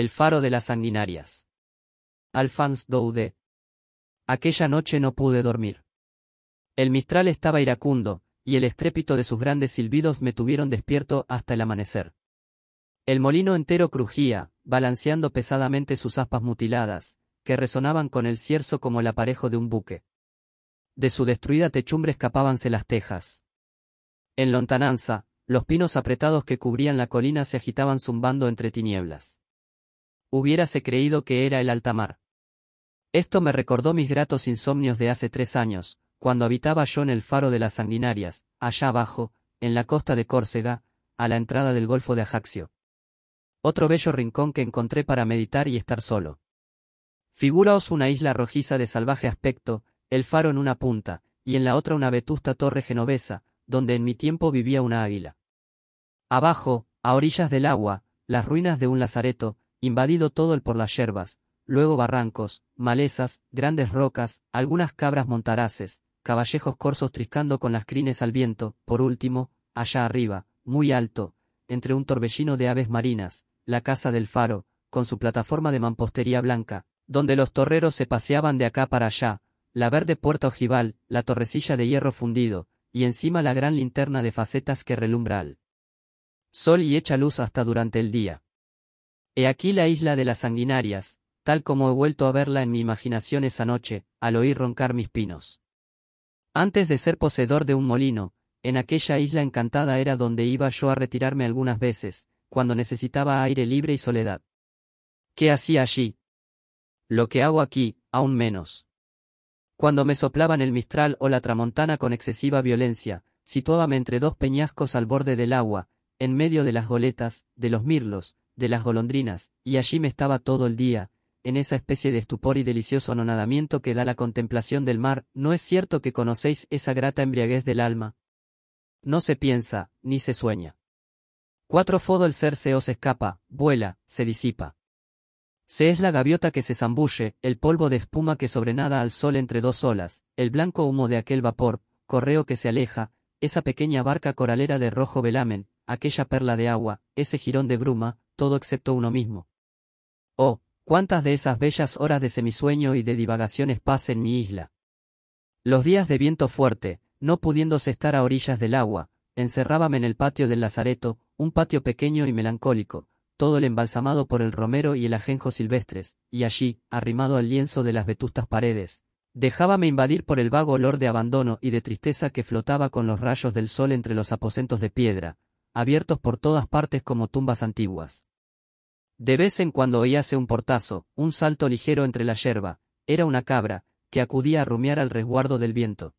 El faro de las sanguinarias. Alphonse Daudet. Aquella noche no pude dormir. El mistral estaba iracundo, y el estrépito de sus grandes silbidos me tuvieron despierto hasta el amanecer. El molino entero crujía, balanceando pesadamente sus aspas mutiladas, que resonaban con el cierzo como el aparejo de un buque. De su destruida techumbre escapábanse las tejas. En lontananza, los pinos apretados que cubrían la colina se agitaban zumbando entre tinieblas hubiérase creído que era el alta mar Esto me recordó mis gratos insomnios de hace tres años, cuando habitaba yo en el faro de las sanguinarias, allá abajo, en la costa de Córcega, a la entrada del golfo de Ajaccio. Otro bello rincón que encontré para meditar y estar solo. Figuraos una isla rojiza de salvaje aspecto, el faro en una punta, y en la otra una vetusta torre genovesa, donde en mi tiempo vivía una águila. Abajo, a orillas del agua, las ruinas de un lazareto, invadido todo el por las yerbas, luego barrancos, malezas, grandes rocas, algunas cabras montaraces, caballejos corzos triscando con las crines al viento, por último, allá arriba, muy alto, entre un torbellino de aves marinas, la casa del faro, con su plataforma de mampostería blanca, donde los torreros se paseaban de acá para allá, la verde puerta ojival, la torrecilla de hierro fundido, y encima la gran linterna de facetas que relumbra al sol y echa luz hasta durante el día. He aquí la isla de las sanguinarias, tal como he vuelto a verla en mi imaginación esa noche, al oír roncar mis pinos. Antes de ser poseedor de un molino, en aquella isla encantada era donde iba yo a retirarme algunas veces, cuando necesitaba aire libre y soledad. ¿Qué hacía allí? Lo que hago aquí, aún menos. Cuando me soplaban el mistral o la tramontana con excesiva violencia, situábame entre dos peñascos al borde del agua, en medio de las goletas, de los mirlos, de las golondrinas, y allí me estaba todo el día, en esa especie de estupor y delicioso anonadamiento que da la contemplación del mar, ¿no es cierto que conocéis esa grata embriaguez del alma? No se piensa, ni se sueña. Cuatro fodo el ser se os escapa, vuela, se disipa. Se es la gaviota que se zambulle, el polvo de espuma que sobrenada al sol entre dos olas, el blanco humo de aquel vapor, correo que se aleja, esa pequeña barca coralera de rojo velamen, aquella perla de agua, ese jirón de bruma, todo excepto uno mismo. Oh, cuántas de esas bellas horas de semisueño y de divagaciones pasé en mi isla. Los días de viento fuerte, no pudiéndose estar a orillas del agua, encerrábame en el patio del Lazareto, un patio pequeño y melancólico, todo el embalsamado por el romero y el ajenjo silvestres, y allí, arrimado al lienzo de las vetustas paredes, dejábame invadir por el vago olor de abandono y de tristeza que flotaba con los rayos del sol entre los aposentos de piedra, abiertos por todas partes como tumbas antiguas. De vez en cuando oíase un portazo, un salto ligero entre la yerba, era una cabra, que acudía a rumiar al resguardo del viento.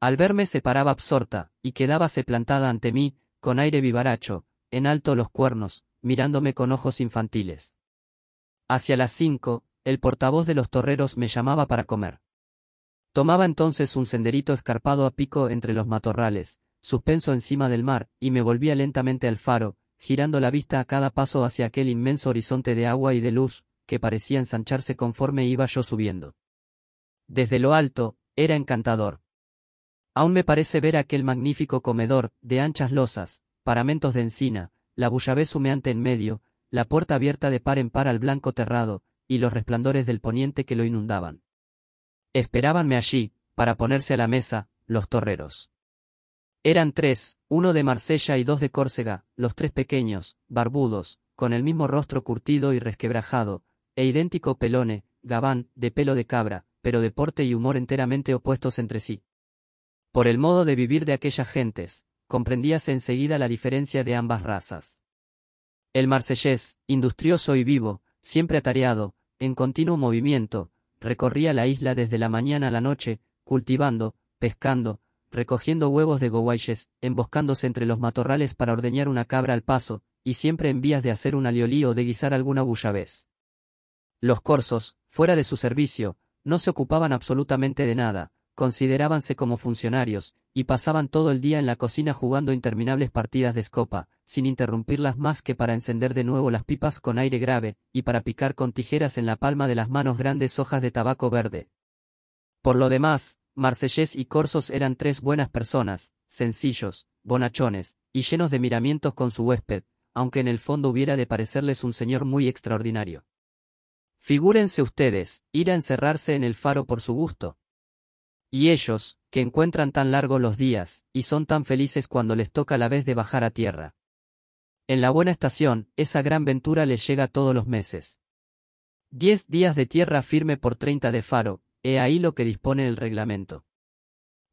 Al verme se paraba absorta, y quedábase plantada ante mí, con aire vivaracho, en alto los cuernos, mirándome con ojos infantiles. Hacia las cinco, el portavoz de los torreros me llamaba para comer. Tomaba entonces un senderito escarpado a pico entre los matorrales, suspenso encima del mar, y me volvía lentamente al faro, girando la vista a cada paso hacia aquel inmenso horizonte de agua y de luz, que parecía ensancharse conforme iba yo subiendo. Desde lo alto, era encantador. Aún me parece ver aquel magnífico comedor, de anchas losas, paramentos de encina, la bullavé humeante en medio, la puerta abierta de par en par al blanco terrado, y los resplandores del poniente que lo inundaban. Esperábanme allí, para ponerse a la mesa, los torreros. Eran tres, uno de Marsella y dos de Córcega, los tres pequeños, barbudos, con el mismo rostro curtido y resquebrajado, e idéntico pelone, gabán, de pelo de cabra, pero de porte y humor enteramente opuestos entre sí. Por el modo de vivir de aquellas gentes, comprendíase enseguida la diferencia de ambas razas. El marsellés, industrioso y vivo, siempre atareado, en continuo movimiento, recorría la isla desde la mañana a la noche, cultivando, pescando, recogiendo huevos de goguayes, emboscándose entre los matorrales para ordeñar una cabra al paso, y siempre en vías de hacer un aliolí o de guisar alguna vez. Los corsos, fuera de su servicio, no se ocupaban absolutamente de nada, considerábanse como funcionarios, y pasaban todo el día en la cocina jugando interminables partidas de escopa, sin interrumpirlas más que para encender de nuevo las pipas con aire grave, y para picar con tijeras en la palma de las manos grandes hojas de tabaco verde. Por lo demás, Marsellés y Corsos eran tres buenas personas, sencillos, bonachones, y llenos de miramientos con su huésped, aunque en el fondo hubiera de parecerles un señor muy extraordinario. Figúrense ustedes, ir a encerrarse en el faro por su gusto. Y ellos, que encuentran tan largos los días, y son tan felices cuando les toca la vez de bajar a tierra. En la buena estación, esa gran ventura les llega todos los meses. Diez días de tierra firme por treinta de faro, He ahí lo que dispone el reglamento.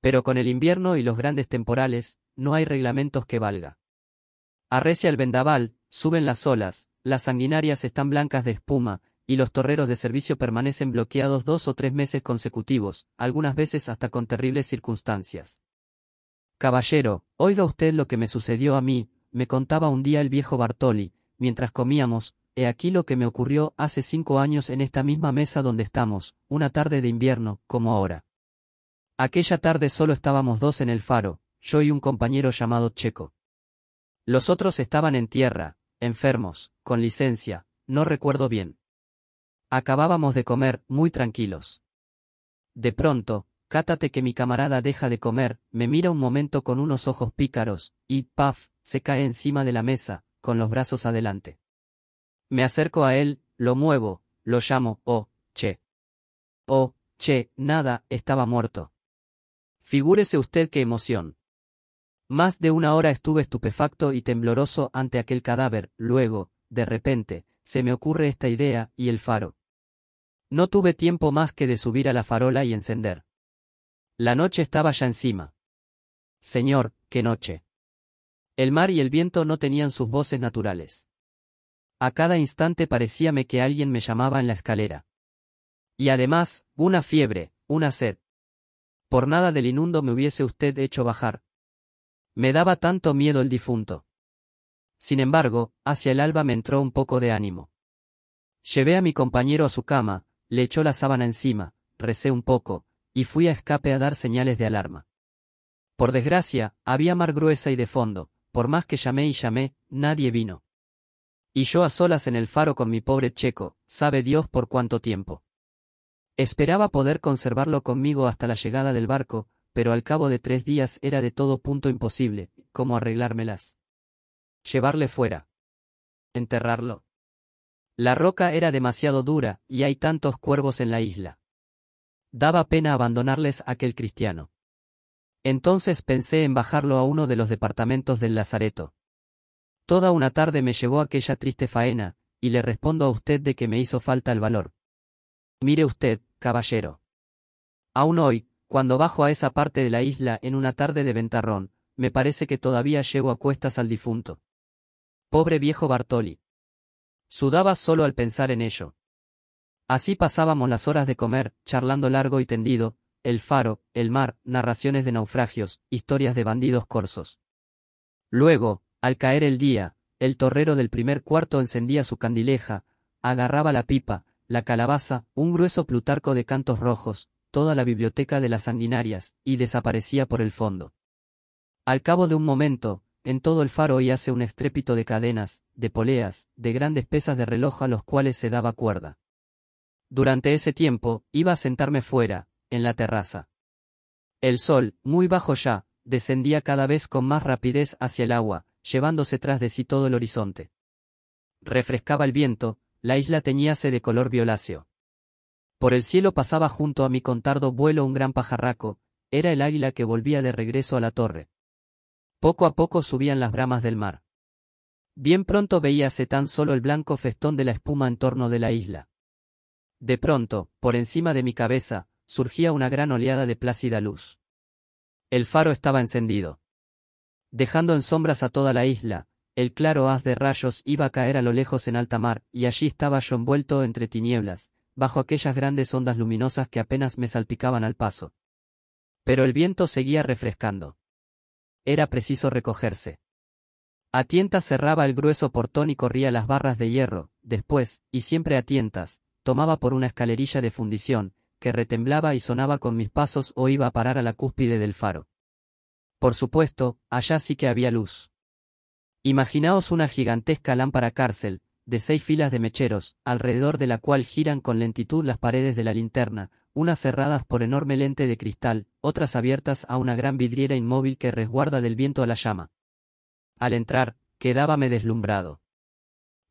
Pero con el invierno y los grandes temporales, no hay reglamentos que valga. Arrecia el vendaval, suben las olas, las sanguinarias están blancas de espuma, y los torreros de servicio permanecen bloqueados dos o tres meses consecutivos, algunas veces hasta con terribles circunstancias. Caballero, oiga usted lo que me sucedió a mí, me contaba un día el viejo Bartoli, mientras comíamos, He aquí lo que me ocurrió hace cinco años en esta misma mesa donde estamos, una tarde de invierno, como ahora. Aquella tarde solo estábamos dos en el faro, yo y un compañero llamado Checo. Los otros estaban en tierra, enfermos, con licencia, no recuerdo bien. Acabábamos de comer, muy tranquilos. De pronto, cátate que mi camarada deja de comer, me mira un momento con unos ojos pícaros, y, paf, se cae encima de la mesa, con los brazos adelante. Me acerco a él, lo muevo, lo llamo, oh, che. Oh, che, nada, estaba muerto. Figúrese usted qué emoción. Más de una hora estuve estupefacto y tembloroso ante aquel cadáver, luego, de repente, se me ocurre esta idea, y el faro. No tuve tiempo más que de subir a la farola y encender. La noche estaba ya encima. Señor, qué noche. El mar y el viento no tenían sus voces naturales. A cada instante parecíame que alguien me llamaba en la escalera. Y además, una fiebre, una sed. Por nada del inundo me hubiese usted hecho bajar. Me daba tanto miedo el difunto. Sin embargo, hacia el alba me entró un poco de ánimo. Llevé a mi compañero a su cama, le echó la sábana encima, recé un poco, y fui a escape a dar señales de alarma. Por desgracia, había mar gruesa y de fondo, por más que llamé y llamé, nadie vino. Y yo a solas en el faro con mi pobre checo, sabe Dios por cuánto tiempo. Esperaba poder conservarlo conmigo hasta la llegada del barco, pero al cabo de tres días era de todo punto imposible, cómo arreglármelas. Llevarle fuera. Enterrarlo. La roca era demasiado dura, y hay tantos cuervos en la isla. Daba pena abandonarles a aquel cristiano. Entonces pensé en bajarlo a uno de los departamentos del Lazareto. Toda una tarde me llevó aquella triste faena, y le respondo a usted de que me hizo falta el valor. Mire usted, caballero. Aún hoy, cuando bajo a esa parte de la isla en una tarde de ventarrón, me parece que todavía llego a cuestas al difunto. Pobre viejo Bartoli. Sudaba solo al pensar en ello. Así pasábamos las horas de comer, charlando largo y tendido, el faro, el mar, narraciones de naufragios, historias de bandidos corsos. Luego, al caer el día, el torrero del primer cuarto encendía su candileja, agarraba la pipa, la calabaza, un grueso Plutarco de cantos rojos, toda la biblioteca de las sanguinarias, y desaparecía por el fondo. Al cabo de un momento, en todo el faro y un estrépito de cadenas, de poleas, de grandes pesas de reloj a los cuales se daba cuerda. Durante ese tiempo, iba a sentarme fuera, en la terraza. El sol, muy bajo ya, descendía cada vez con más rapidez hacia el agua, llevándose tras de sí todo el horizonte. Refrescaba el viento, la isla teñíase de color violáceo. Por el cielo pasaba junto a mi contardo vuelo un gran pajarraco, era el águila que volvía de regreso a la torre. Poco a poco subían las bramas del mar. Bien pronto veíase tan solo el blanco festón de la espuma en torno de la isla. De pronto, por encima de mi cabeza, surgía una gran oleada de plácida luz. El faro estaba encendido. Dejando en sombras a toda la isla, el claro haz de rayos iba a caer a lo lejos en alta mar, y allí estaba yo envuelto entre tinieblas, bajo aquellas grandes ondas luminosas que apenas me salpicaban al paso. Pero el viento seguía refrescando. Era preciso recogerse. A tientas cerraba el grueso portón y corría las barras de hierro, después, y siempre a tientas, tomaba por una escalerilla de fundición, que retemblaba y sonaba con mis pasos o iba a parar a la cúspide del faro. Por supuesto, allá sí que había luz. Imaginaos una gigantesca lámpara cárcel, de seis filas de mecheros, alrededor de la cual giran con lentitud las paredes de la linterna, unas cerradas por enorme lente de cristal, otras abiertas a una gran vidriera inmóvil que resguarda del viento a la llama. Al entrar, quedábame deslumbrado.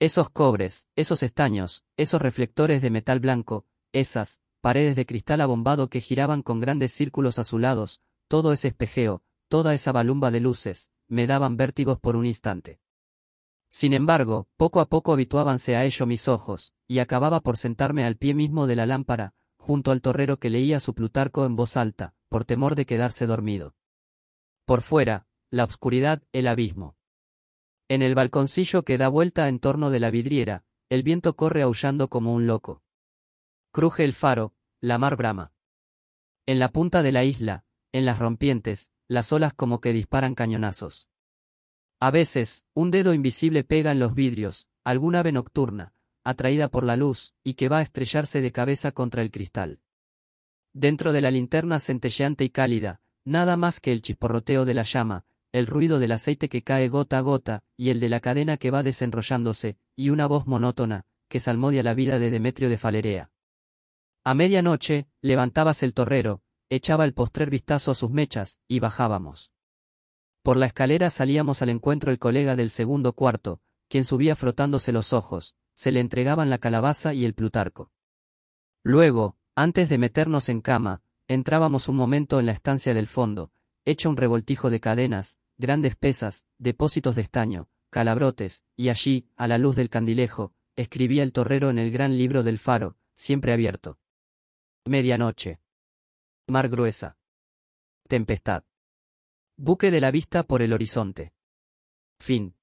Esos cobres, esos estaños, esos reflectores de metal blanco, esas, paredes de cristal abombado que giraban con grandes círculos azulados, todo ese espejeo, toda esa balumba de luces, me daban vértigos por un instante. Sin embargo, poco a poco habituábanse a ello mis ojos, y acababa por sentarme al pie mismo de la lámpara, junto al torrero que leía su Plutarco en voz alta, por temor de quedarse dormido. Por fuera, la oscuridad, el abismo. En el balconcillo que da vuelta en torno de la vidriera, el viento corre aullando como un loco. Cruje el faro, la mar brama. En la punta de la isla, en las rompientes, las olas como que disparan cañonazos. A veces, un dedo invisible pega en los vidrios, alguna ave nocturna, atraída por la luz, y que va a estrellarse de cabeza contra el cristal. Dentro de la linterna centelleante y cálida, nada más que el chisporroteo de la llama, el ruido del aceite que cae gota a gota, y el de la cadena que va desenrollándose, y una voz monótona, que salmodia la vida de Demetrio de Falerea. A medianoche, levantabas el torrero, echaba el postrer vistazo a sus mechas, y bajábamos. Por la escalera salíamos al encuentro el colega del segundo cuarto, quien subía frotándose los ojos, se le entregaban la calabaza y el plutarco. Luego, antes de meternos en cama, entrábamos un momento en la estancia del fondo, hecha un revoltijo de cadenas, grandes pesas, depósitos de estaño, calabrotes, y allí, a la luz del candilejo, escribía el torrero en el gran libro del faro, siempre abierto. Medianoche. Mar gruesa. Tempestad. Buque de la vista por el horizonte. Fin.